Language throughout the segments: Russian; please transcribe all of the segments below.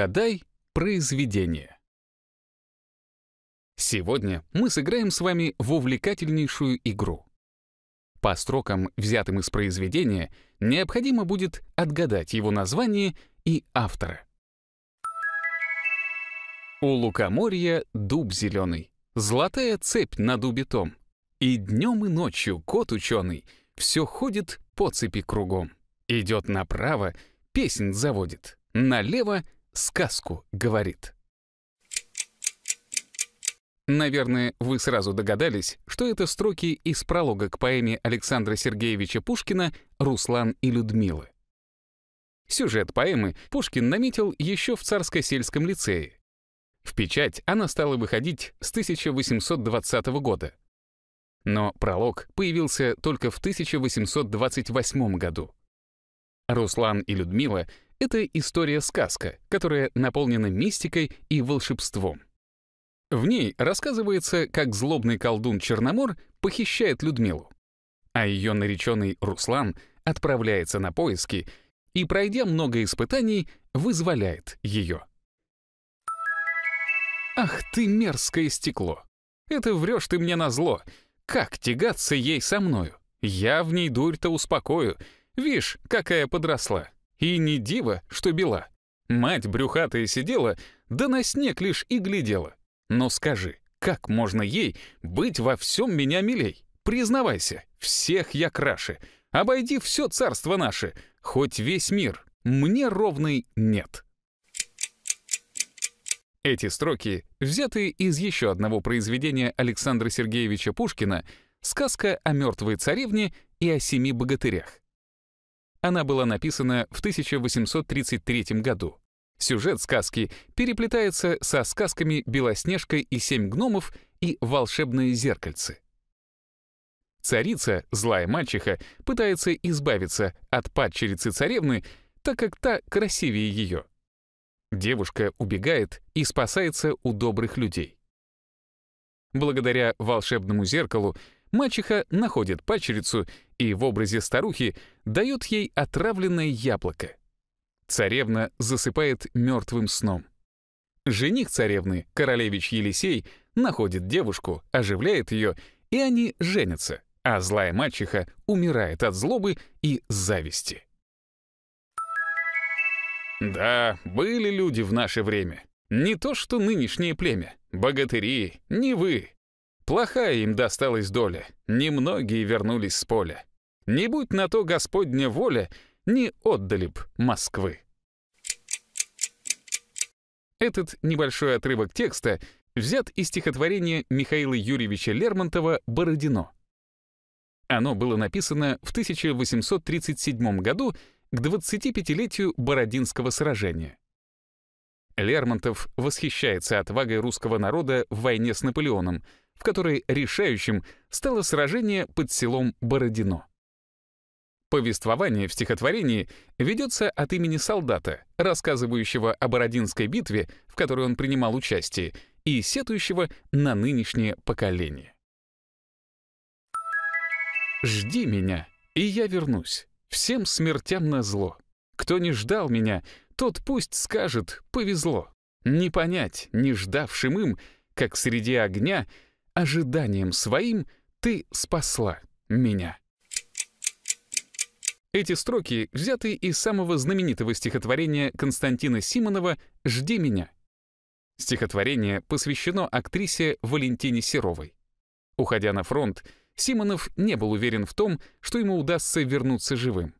Угадай произведение. Сегодня мы сыграем с вами в увлекательнейшую игру. По строкам, взятым из произведения, необходимо будет отгадать его название и автора. У лукоморья дуб зеленый, золотая цепь на дубе том. И днем и ночью кот ученый все ходит по цепи кругом. Идет направо, песнь заводит, налево — сказку говорит. Наверное, вы сразу догадались, что это строки из пролога к поэме Александра Сергеевича Пушкина «Руслан и Людмилы». Сюжет поэмы Пушкин наметил еще в Царско-сельском лицее. В печать она стала выходить с 1820 года. Но пролог появился только в 1828 году. Руслан и Людмила это история-сказка, которая наполнена мистикой и волшебством. В ней рассказывается, как злобный колдун Черномор похищает Людмилу, а ее нареченный Руслан отправляется на поиски и, пройдя много испытаний, вызволяет ее. «Ах ты, мерзкое стекло! Это врешь ты мне на зло! Как тягаться ей со мною? Я в ней дурь-то успокою! Вишь, какая подросла! И не диво, что бела. Мать брюхатая сидела, да на снег лишь и глядела. Но скажи, как можно ей быть во всем меня милей? Признавайся, всех я краше. Обойди все царство наше, хоть весь мир. Мне ровный нет. Эти строки взяты из еще одного произведения Александра Сергеевича Пушкина «Сказка о мертвой царевне и о семи богатырях». Она была написана в 1833 году. Сюжет сказки переплетается со сказками «Белоснежка и семь гномов» и «Волшебные зеркальцы». Царица, злая мачеха, пытается избавиться от падчерицы царевны, так как та красивее ее. Девушка убегает и спасается у добрых людей. Благодаря волшебному зеркалу Мачеха находит пачерицу и в образе старухи дает ей отравленное яблоко. Царевна засыпает мертвым сном. Жених царевны, королевич Елисей, находит девушку, оживляет ее, и они женятся, а злая мачеха умирает от злобы и зависти. Да, были люди в наше время. Не то что нынешнее племя, богатыри, не вы, Плохая им досталась доля, немногие вернулись с поля. Не будь на то Господня воля, не отдали б Москвы. Этот небольшой отрывок текста взят из стихотворения Михаила Юрьевича Лермонтова «Бородино». Оно было написано в 1837 году к 25-летию Бородинского сражения. Лермонтов восхищается отвагой русского народа в войне с Наполеоном — в которой решающим стало сражение под селом Бородино. Повествование в стихотворении ведется от имени солдата, рассказывающего о Бородинской битве, в которой он принимал участие, и сетующего на нынешнее поколение. «Жди меня, и я вернусь, всем смертям на зло. Кто не ждал меня, тот пусть скажет «повезло». Не понять, не ждавшим им, как среди огня — Ожиданием своим ты спасла меня». Эти строки взяты из самого знаменитого стихотворения Константина Симонова «Жди меня». Стихотворение посвящено актрисе Валентине Серовой. Уходя на фронт, Симонов не был уверен в том, что ему удастся вернуться живым.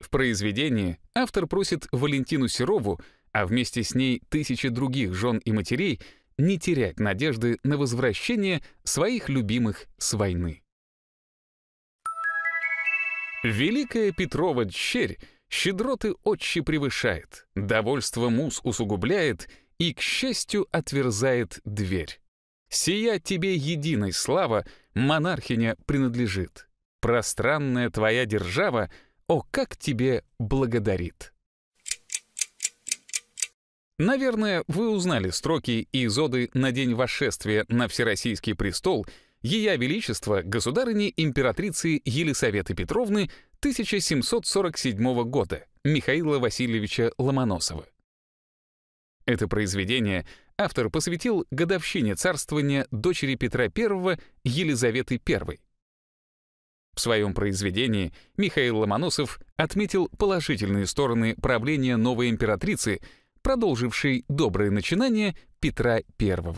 В произведении автор просит Валентину Серову, а вместе с ней тысячи других жен и матерей — не терять надежды на возвращение своих любимых с войны. Великая Петрова дщерь щедроты отчи превышает, довольство мус усугубляет и, к счастью, отверзает дверь. Сия тебе единой слава, монархиня принадлежит. Пространная твоя держава, о, как тебе благодарит! Наверное, вы узнали строки и изоды на день восшествия на Всероссийский престол Ее Величества государыни императрицы Елисаветы Петровны 1747 года Михаила Васильевича Ломоносова. Это произведение автор посвятил годовщине царствования дочери Петра I Елизаветы I. В своем произведении Михаил Ломоносов отметил положительные стороны правления новой императрицы, продолживший доброе начинание Петра I.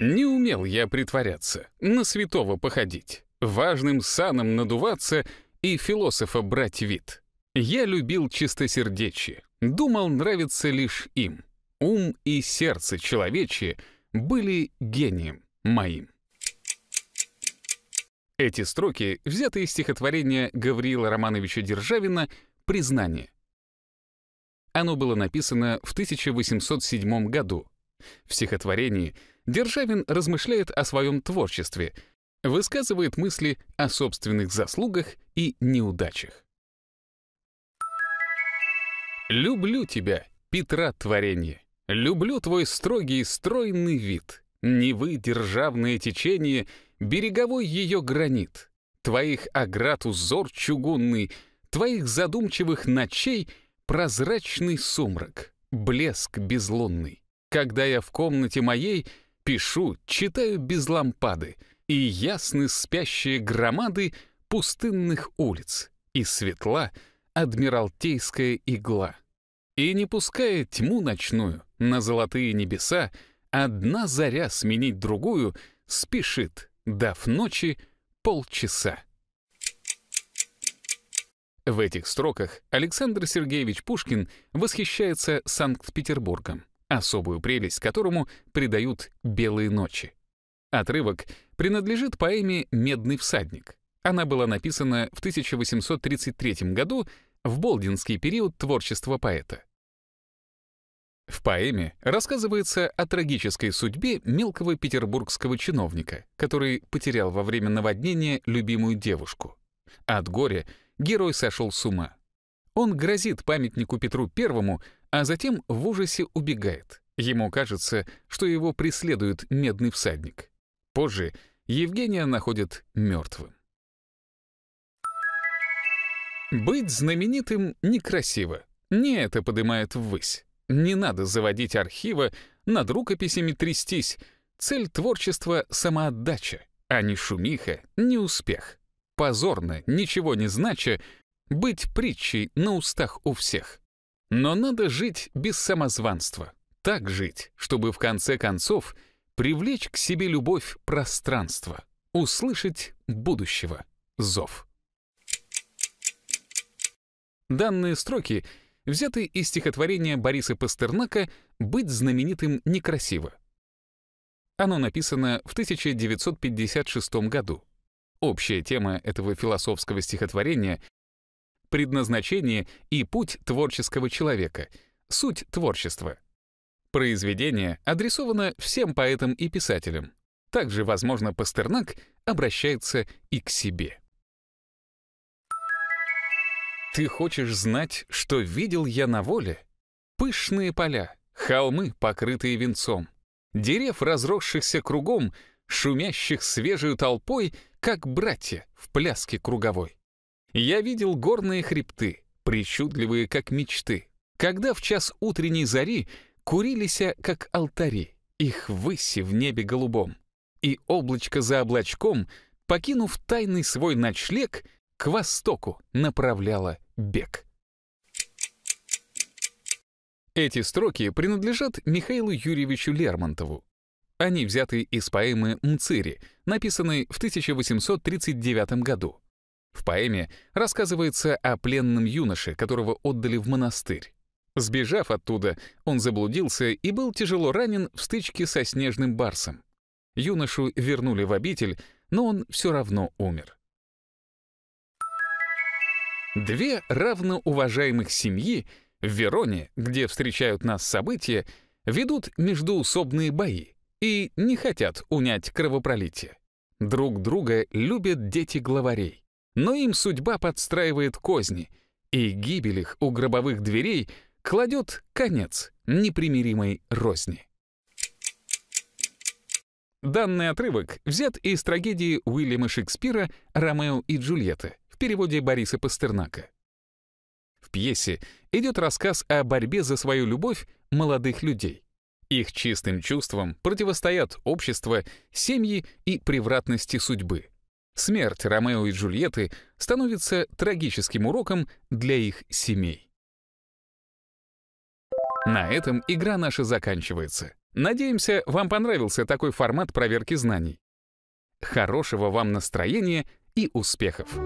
Не умел я притворяться, на святого походить, важным саном надуваться и философа брать вид. Я любил чистосердечие, думал, нравится лишь им. Ум и сердце человечье были гением моим. Эти строки взяты из стихотворения Гавриила Романовича Державина «Признание», оно было написано в 1807 году. В стихотворении Державин размышляет о своем творчестве, высказывает мысли о собственных заслугах и неудачах. «Люблю тебя, Петра творенье, люблю твой строгий стройный вид, Невы державное течение, береговой ее гранит, твоих оград узор чугунный, твоих задумчивых ночей — прозрачный сумрак, блеск безлунный. Когда я в комнате моей пишу, читаю без лампады, и ясны спящие громады пустынных улиц, и светла адмиралтейская игла. И не пуская тьму ночную на золотые небеса, одна заря сменить другую спешит, дав ночи полчаса. В этих строках Александр Сергеевич Пушкин восхищается Санкт-Петербургом, особую прелесть которому придают «Белые ночи». Отрывок принадлежит поэме «Медный всадник». Она была написана в 1833 году в болдинский период творчества поэта. В поэме рассказывается о трагической судьбе мелкого петербургского чиновника, который потерял во время наводнения любимую девушку. А от горя герой сошел с ума. Он грозит памятнику Петру Первому, а затем в ужасе убегает. Ему кажется, что его преследует медный всадник. Позже Евгения находят мертвым. Быть знаменитым некрасиво. Не это подымает ввысь. Не надо заводить архива, над рукописями трястись. Цель творчества — самоотдача, а не шумиха, не успех позорно, ничего не знача, быть притчей на устах у всех. Но надо жить без самозванства. Так жить, чтобы в конце концов привлечь к себе любовь пространства, услышать будущего зов. Данные строки взяты из стихотворения Бориса Пастернака «Быть знаменитым некрасиво». Оно написано в 1956 году. Общая тема этого философского стихотворения — предназначение и путь творческого человека, суть творчества. Произведение адресовано всем поэтам и писателям. Также, возможно, Пастернак обращается и к себе. Ты хочешь знать, что видел я на воле? Пышные поля, холмы, покрытые венцом, дерев, разросшихся кругом, шумящих свежей толпой, как братья в пляске круговой. Я видел горные хребты, причудливые, как мечты, когда в час утренней зари курилися, как алтари, их выси в небе голубом. И облачко за облачком, покинув тайный свой ночлег, к востоку направляло бег. Эти строки принадлежат Михаилу Юрьевичу Лермонтову, они взяты из поэмы «Мцири», написанной в 1839 году. В поэме рассказывается о пленном юноше, которого отдали в монастырь. Сбежав оттуда, он заблудился и был тяжело ранен в стычке со снежным барсом. Юношу вернули в обитель, но он все равно умер. Две равноуважаемых семьи в Вероне, где встречают нас события, ведут междуусобные бои и не хотят унять кровопролитие. Друг друга любят дети главарей, но им судьба подстраивает козни, и гибель их у гробовых дверей кладет конец непримиримой розни. Данный отрывок взят из трагедии Уильяма Шекспира «Ромео и Джульетта» в переводе Бориса Пастернака. В пьесе идет рассказ о борьбе за свою любовь молодых людей. Их чистым чувствам противостоят общество, семьи и превратности судьбы. Смерть Ромео и Джульетты становится трагическим уроком для их семей. На этом игра наша заканчивается. Надеемся, вам понравился такой формат проверки знаний. Хорошего вам настроения и успехов!